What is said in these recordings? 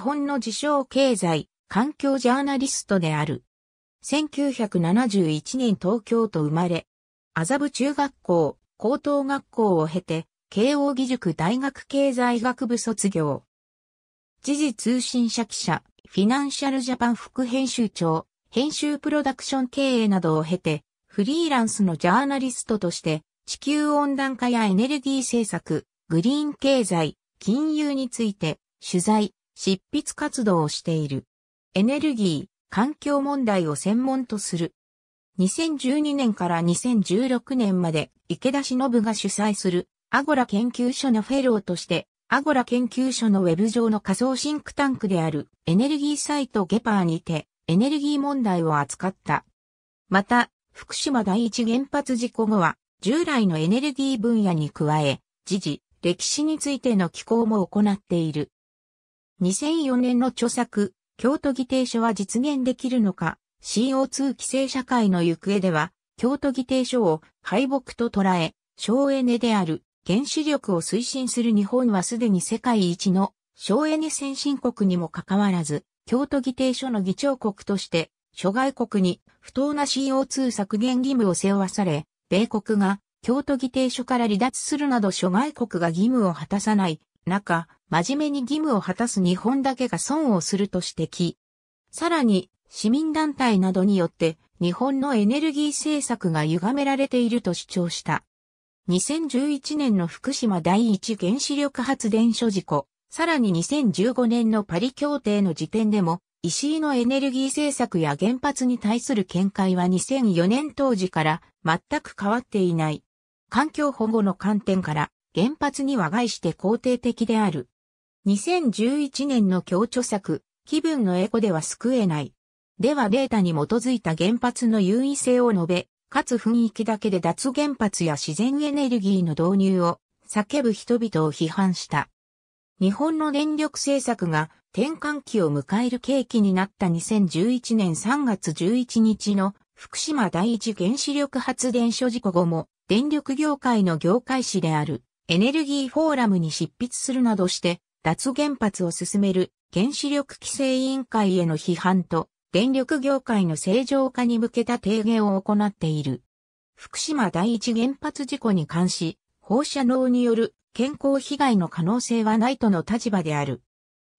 本の自称経済、環境ジャーナリストである。1971年東京と生まれ、麻布中学校、高等学校を経て、慶応義塾大学経済学部卒業。時事通信社記者、フィナンシャルジャパン副編集長、編集プロダクション経営などを経て、フリーランスのジャーナリストとして、地球温暖化やエネルギー政策、グリーン経済、金融について、取材、執筆活動をしている。エネルギー、環境問題を専門とする。2012年から2016年まで池田忍が主催するアゴラ研究所のフェローとしてアゴラ研究所のウェブ上の仮想シンクタンクであるエネルギーサイトゲパーにてエネルギー問題を扱った。また、福島第一原発事故後は従来のエネルギー分野に加え、時事、歴史についての寄稿も行っている。2004年の著作、京都議定書は実現できるのか、CO2 規制社会の行方では、京都議定書を敗北と捉え、省エネである原子力を推進する日本はすでに世界一の省エネ先進国にもかかわらず、京都議定書の議長国として、諸外国に不当な CO2 削減義務を背負わされ、米国が京都議定書から離脱するなど諸外国が義務を果たさない中、真面目に義務を果たす日本だけが損をすると指摘。さらに、市民団体などによって日本のエネルギー政策が歪められていると主張した。2011年の福島第一原子力発電所事故、さらに2015年のパリ協定の時点でも、石井のエネルギー政策や原発に対する見解は2004年当時から全く変わっていない。環境保護の観点から原発には害して肯定的である。2011年の協調策、気分のエコでは救えない。ではデータに基づいた原発の優位性を述べ、かつ雰囲気だけで脱原発や自然エネルギーの導入を叫ぶ人々を批判した。日本の電力政策が転換期を迎える契機になった2011年3月11日の福島第一原子力発電所事故後も電力業界の業界誌であるエネルギーフォーラムに執筆するなどして、脱原発を進める原子力規制委員会への批判と、電力業界の正常化に向けた提言を行っている。福島第一原発事故に関し、放射能による健康被害の可能性はないとの立場である。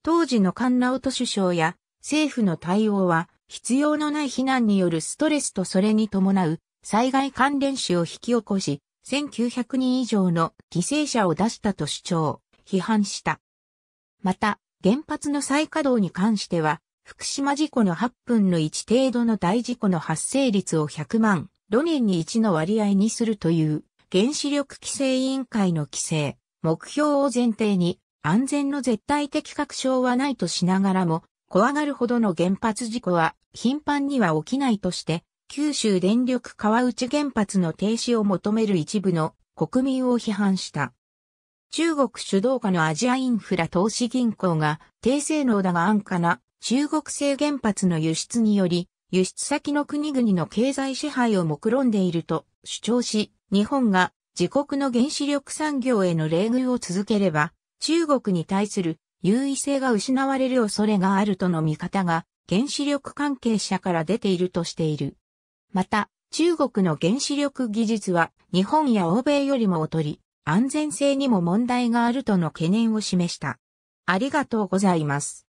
当時の菅直人首相や政府の対応は必要のない避難によるストレスとそれに伴う災害関連死を引き起こし、1900人以上の犠牲者を出したと主張、批判した。また、原発の再稼働に関しては、福島事故の8分の1程度の大事故の発生率を100万、路年に1の割合にするという原子力規制委員会の規制、目標を前提に安全の絶対的確証はないとしながらも、怖がるほどの原発事故は頻繁には起きないとして、九州電力川内原発の停止を求める一部の国民を批判した。中国主導下のアジアインフラ投資銀行が低性能だが安価な中国製原発の輸出により輸出先の国々の経済支配を目論んでいると主張し、日本が自国の原子力産業への冷遇を続ければ、中国に対する優位性が失われる恐れがあるとの見方が原子力関係者から出ているとしている。また、中国の原子力技術は日本や欧米よりも劣り、安全性にも問題があるとの懸念を示した。ありがとうございます。